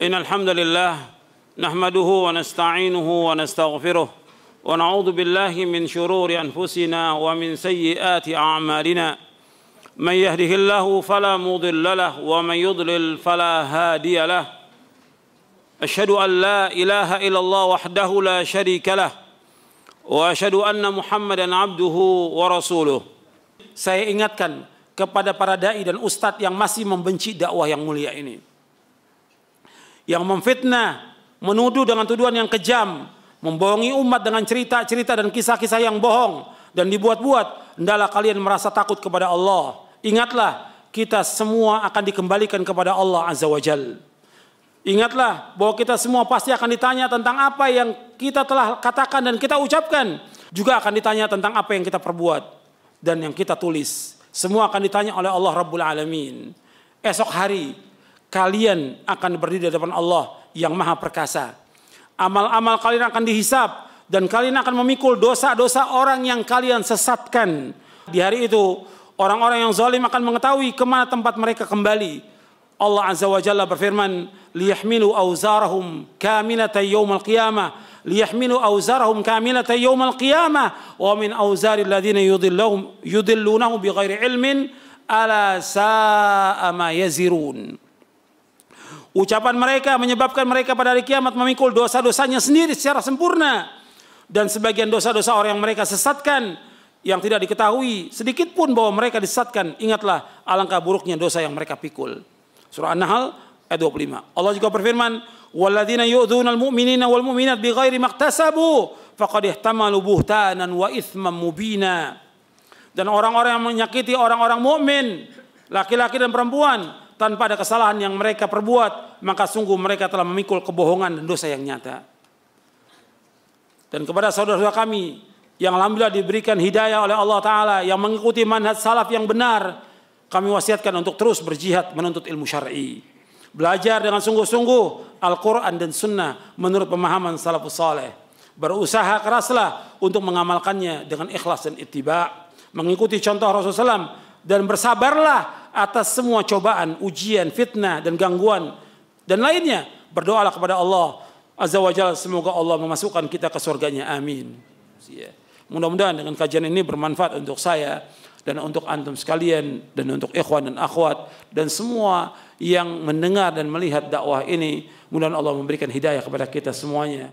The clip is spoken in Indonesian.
إن الحمد لله نحمده ونستعينه ونستغفره ونعوذ بالله من شرور أنفسنا ومن سيئات أعمالنا من يهده الله فلا مضل له ومن يضلل فلا هادي له أشهد أن لا إله إلا الله وحده لا شريك له وأشهد أن محمدا عبده ورسوله Saya ingatkan kepada para dai dan ustadz yang masih membenci dakwah yang mulia ini yang memfitnah, menuduh dengan tuduhan yang kejam, membohongi umat dengan cerita-cerita dan kisah-kisah yang bohong dan dibuat-buat, hendaklah kalian merasa takut kepada Allah. Ingatlah, kita semua akan dikembalikan kepada Allah Azza wa Jal. Ingatlah bahwa kita semua pasti akan ditanya tentang apa yang kita telah katakan dan kita ucapkan. Juga akan ditanya tentang apa yang kita perbuat dan yang kita tulis. Semua akan ditanya oleh Allah Rabbul Alamin. Esok hari kalian akan berdiri di hadapan Allah yang maha perkasa. Amal-amal kalian akan dihisap dan kalian akan memikul dosa-dosa orang yang kalian sesatkan. Di hari itu, orang-orang yang zalim akan mengetahui kemana tempat mereka kembali. Allah Azza wa Jalla berfirman, liyahmilu awzarahum kaminata yawmal qiyamah, liyahmilu awzarahum kaminata yawmal qiyamah, wa min awzari alladhina yudillahum yudillunahu bighairi ilmin, ala sa'a ma yazirun. Ucapan mereka menyebabkan mereka pada hari kiamat memikul dosa-dosanya sendiri secara sempurna. Dan sebagian dosa-dosa orang yang mereka sesatkan yang tidak diketahui sedikit pun bahwa mereka disesatkan. Ingatlah alangkah buruknya dosa yang mereka pikul. Surah An-Nahl ayat 25. Allah juga berfirman, "Walladzina yu'dzuna al-mu'minina wal mu'minat bighairi maktasabu faqad ihtamalu buhtanan wa ithman mubina." Dan orang-orang yang menyakiti orang-orang mukmin, laki-laki dan perempuan, tanpa ada kesalahan yang mereka perbuat, maka sungguh mereka telah memikul kebohongan dan dosa yang nyata. Dan kepada saudara-saudara kami yang alhamdulillah diberikan hidayah oleh Allah Ta'ala, yang mengikuti manhaj salaf yang benar, kami wasiatkan untuk terus berjihad menuntut ilmu syar'i. Belajar dengan sungguh-sungguh Al-Quran dan Sunnah menurut pemahaman salafus saleh. Berusaha keraslah untuk mengamalkannya dengan ikhlas dan itiba. Mengikuti contoh Rasulullah SAW dan bersabarlah atas semua cobaan, ujian, fitnah dan gangguan dan lainnya. Berdoalah kepada Allah Azza wa Jalla semoga Allah memasukkan kita ke surganya. Amin. Ya. Mudah-mudahan dengan kajian ini bermanfaat untuk saya dan untuk antum sekalian dan untuk ikhwan dan akhwat dan semua yang mendengar dan melihat dakwah ini mudah-mudahan Allah memberikan hidayah kepada kita semuanya.